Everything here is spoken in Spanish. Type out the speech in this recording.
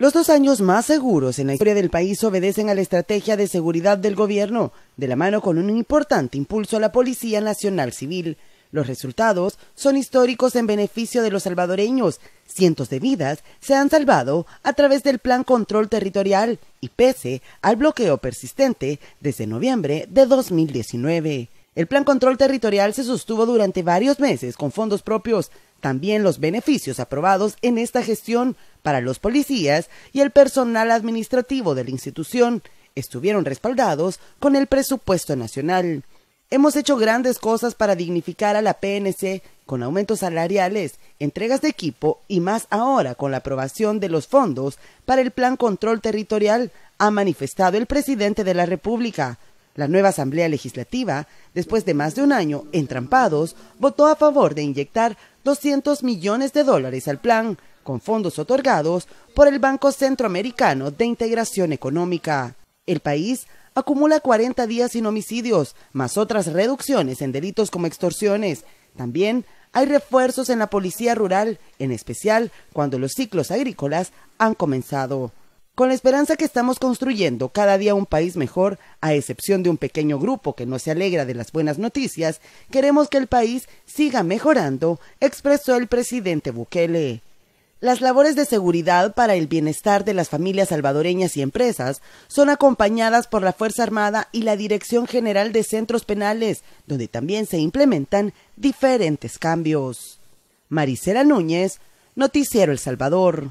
Los dos años más seguros en la historia del país obedecen a la estrategia de seguridad del gobierno, de la mano con un importante impulso a la Policía Nacional Civil. Los resultados son históricos en beneficio de los salvadoreños. Cientos de vidas se han salvado a través del Plan Control Territorial y pese al bloqueo persistente desde noviembre de 2019. El Plan Control Territorial se sostuvo durante varios meses con fondos propios. También los beneficios aprobados en esta gestión para los policías y el personal administrativo de la institución estuvieron respaldados con el presupuesto nacional. Hemos hecho grandes cosas para dignificar a la PNC con aumentos salariales, entregas de equipo y más ahora con la aprobación de los fondos para el Plan Control Territorial, ha manifestado el presidente de la República. La nueva Asamblea Legislativa, después de más de un año entrampados, votó a favor de inyectar 200 millones de dólares al plan con fondos otorgados por el Banco Centroamericano de Integración Económica. El país acumula 40 días sin homicidios, más otras reducciones en delitos como extorsiones. También hay refuerzos en la policía rural, en especial cuando los ciclos agrícolas han comenzado. Con la esperanza que estamos construyendo cada día un país mejor, a excepción de un pequeño grupo que no se alegra de las buenas noticias, queremos que el país siga mejorando, expresó el presidente Bukele. Las labores de seguridad para el bienestar de las familias salvadoreñas y empresas son acompañadas por la Fuerza Armada y la Dirección General de Centros Penales, donde también se implementan diferentes cambios. Marisela Núñez, Noticiero El Salvador.